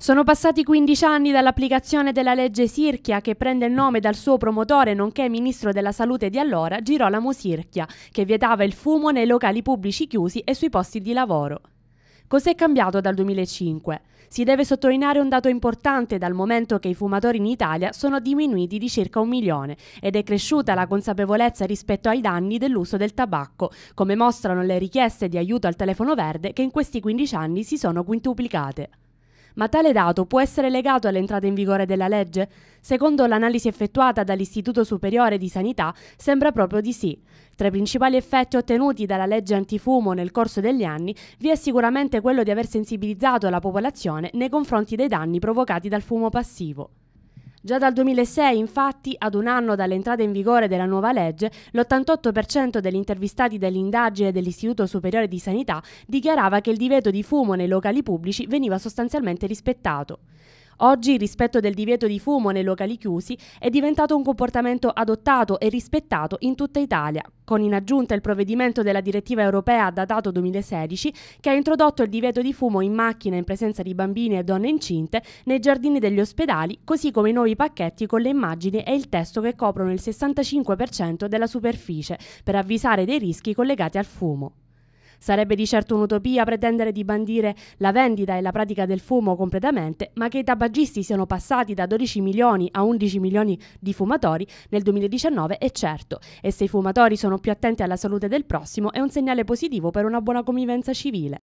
Sono passati 15 anni dall'applicazione della legge Sirchia, che prende il nome dal suo promotore nonché ministro della salute di allora, Girolamo Sirchia, che vietava il fumo nei locali pubblici chiusi e sui posti di lavoro. Cos'è cambiato dal 2005? Si deve sottolineare un dato importante dal momento che i fumatori in Italia sono diminuiti di circa un milione ed è cresciuta la consapevolezza rispetto ai danni dell'uso del tabacco, come mostrano le richieste di aiuto al telefono verde che in questi 15 anni si sono quintuplicate ma tale dato può essere legato all'entrata in vigore della legge? Secondo l'analisi effettuata dall'Istituto Superiore di Sanità, sembra proprio di sì. Tra i principali effetti ottenuti dalla legge antifumo nel corso degli anni vi è sicuramente quello di aver sensibilizzato la popolazione nei confronti dei danni provocati dal fumo passivo. Già dal 2006, infatti, ad un anno dall'entrata in vigore della nuova legge, l'88% degli intervistati dell'indagine dell'Istituto Superiore di Sanità dichiarava che il divieto di fumo nei locali pubblici veniva sostanzialmente rispettato. Oggi il rispetto del divieto di fumo nei locali chiusi è diventato un comportamento adottato e rispettato in tutta Italia, con in aggiunta il provvedimento della direttiva europea datato 2016 che ha introdotto il divieto di fumo in macchina in presenza di bambini e donne incinte nei giardini degli ospedali, così come i nuovi pacchetti con le immagini e il testo che coprono il 65% della superficie per avvisare dei rischi collegati al fumo. Sarebbe di certo un'utopia pretendere di bandire la vendita e la pratica del fumo completamente, ma che i tabagisti siano passati da 12 milioni a 11 milioni di fumatori nel 2019 è certo. E se i fumatori sono più attenti alla salute del prossimo è un segnale positivo per una buona convivenza civile.